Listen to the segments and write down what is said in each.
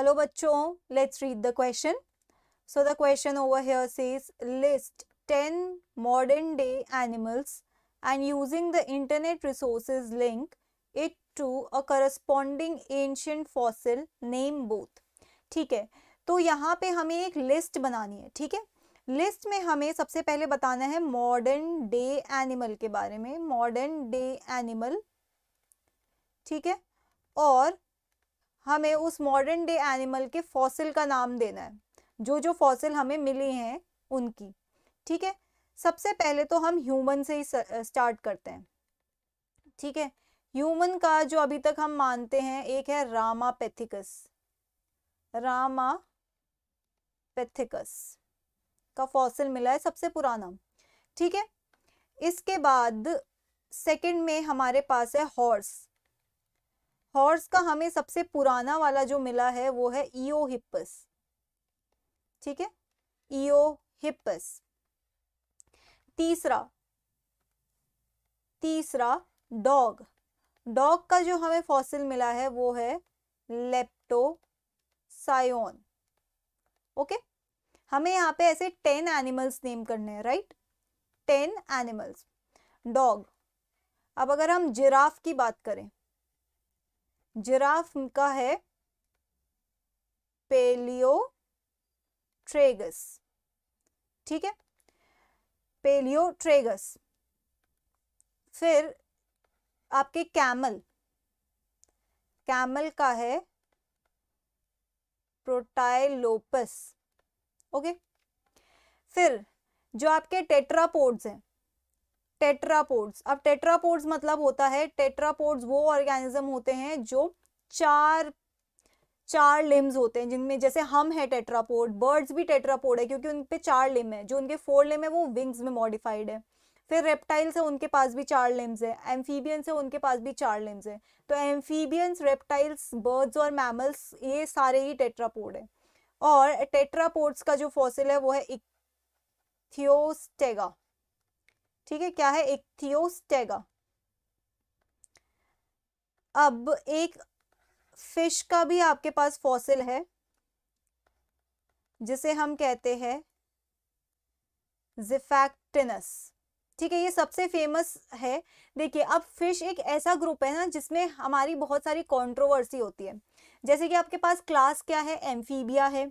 Hello बच्चों let's read the question so the question over here says list ten modern day animals and using the internet resources link it to a corresponding ancient fossil name both ठीक है तो यहाँ पे हमें एक list बनानी है ठीक है लिस्ट में हमें सबसे पहले बताना है मॉडर्न डे एनिमल के बारे में मॉडर्न डे एनिमल ठीक है और हमें उस मॉडर्न डे एनिमल के फॉसिल का नाम देना है जो जो फॉसिल हमें मिले हैं उनकी ठीक है सबसे पहले तो हम ह्यूमन से ही स्टार्ट करते हैं ठीक है ह्यूमन का जो अभी तक हम मानते हैं एक है रामापेथिकस रामापेथिकस का फॉसिल मिला है सबसे पुराना ठीक है इसके बाद सेकंड में हमारे पास है हॉर्स हॉर्स का हमें सबसे पुराना वाला जो मिला है वो है ईओ ठीक है ईओ तीसरा तीसरा डॉग डॉग का जो हमें फॉसिल मिला है वो है लेप्टोसायोन ओके हमें यहाँ पे ऐसे टेन एनिमल्स नेम करने हैं राइट टेन एनिमल्स डॉग अब अगर हम जिराफ की बात करें जिराफ का है पेलियो ट्रेगस ठीक है पेलियोट्रेगस फिर आपके कैमल कैमल का है प्रोटाइलोपस ओके फिर जो आपके टेट्रापोड्स हैं टेट्रापोड्स अब टेट्रापोड्स मतलब होता है टेट्रापोड्स वो ऑर्गेनिज्म होते हैं जो चार चार लिम्स होते हैं जिनमें जैसे हम है टेट्रापोड बर्ड्स भी टेट्रापोड है क्योंकि उन पर चार लिम है जो उनके फोर लिम है वो विंग्स में मॉडिफाइड है फिर रेप्टाइल्स है उनके पास भी चार लिम्स है एम्फीबियंस है उनके पास भी चार लिम्स है तो एम्फीबियंस रेप्टाइल्स बर्ड्स और मैमल्स ये सारे ही टेट्रापोड है और टेट्रापोड्स का जो फॉसिल है वो है इक्थियोस्टेगा ठीक है क्या है एक थियोस्टेगा अब एक फिश का भी आपके पास फॉसिल है जिसे हम कहते हैं जिफैक्टिनस ठीक है ये सबसे फेमस है देखिए अब फिश एक ऐसा ग्रुप है ना जिसमें हमारी बहुत सारी कंट्रोवर्सी होती है जैसे कि आपके पास क्लास क्या है एम्फीबिया है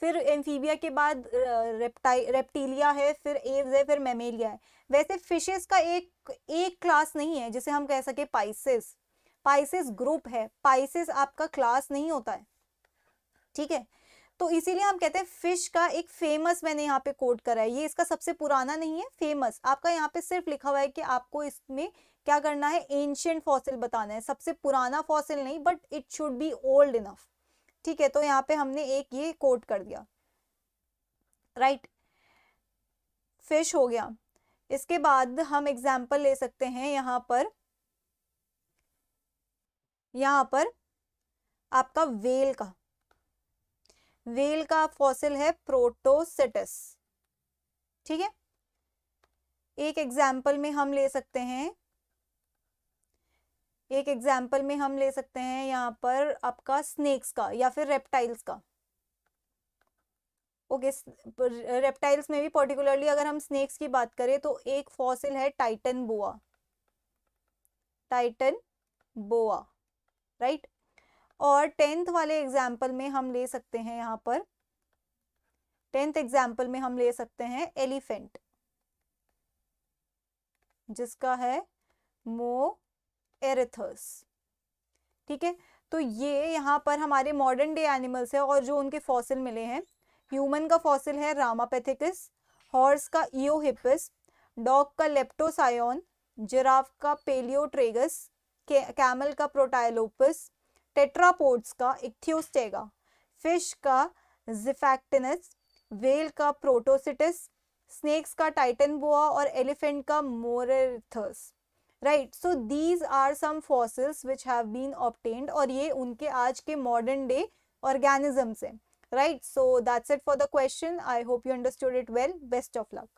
फिर एम्फीबिया के बाद रेप्टाई रेप्टीलिया है फिर एव्स है फिर मेमेलिया है वैसे फिशेस का एक एक क्लास नहीं है जिसे हम कह सके पाइसिस पाइसिस ग्रुप है पाइसिस आपका क्लास नहीं होता है ठीक है तो इसीलिए हम कहते हैं फिश का एक फेमस मैंने यहाँ पे कोट करा है ये इसका सबसे पुराना नहीं है फेमस आपका यहाँ पे सिर्फ लिखा हुआ है कि आपको इसमें क्या करना है एंशियंट फॉसिल बताना है सबसे पुराना फॉसिल नहीं but it should be old enough ठीक है तो यहाँ पे हमने एक ये कोट कर दिया राइट right. फिश हो गया इसके बाद हम एग्जाम्पल ले सकते हैं यहाँ पर यहाँ पर आपका वेल का वेल का फॉसिल है प्रोटोसिटस ठीक है एक एग्जाम्पल में हम ले सकते हैं एक एग्जाम्पल में हम ले सकते हैं यहाँ पर आपका स्नेक्स का या फिर रेप्टाइल्स का ओके रेप्टाइल्स में भी पर्टिकुलरली अगर हम स्नेक्स की बात करें तो एक फॉसिल है titanoboa titanoboa right और टेंथ वाले एग्जाम्पल में हम ले सकते हैं यहाँ पर टेंथ एग्जाम्पल में हम ले सकते हैं एलिफेंट जिसका है मो एरेथस ठीक है तो ये यहाँ पर हमारे मॉडर्न डे एनिमल्स है और जो उनके फॉसिल मिले हैं ह्यूमन का फॉसिल है रामापेथिकस हॉर्स का ईओहिपस डॉग का लेप्टोसायन जिराफ का पेलियोट्रेगस कैमल का प्रोटाइलोपस टेट्रापोड्स का इक्थियोस्टेगा फिश का जिफैक्टिनस वेल का प्रोटोसिटिस स्नेक्स का टाइटन बोआ और एलिफेंट का मोरथस right so these are some fossils which have been obtained और ये उनके आज के मॉडर्न डे ऑर्गेनिजम्स हैं right so that's it for the question i hope you understood it well best of luck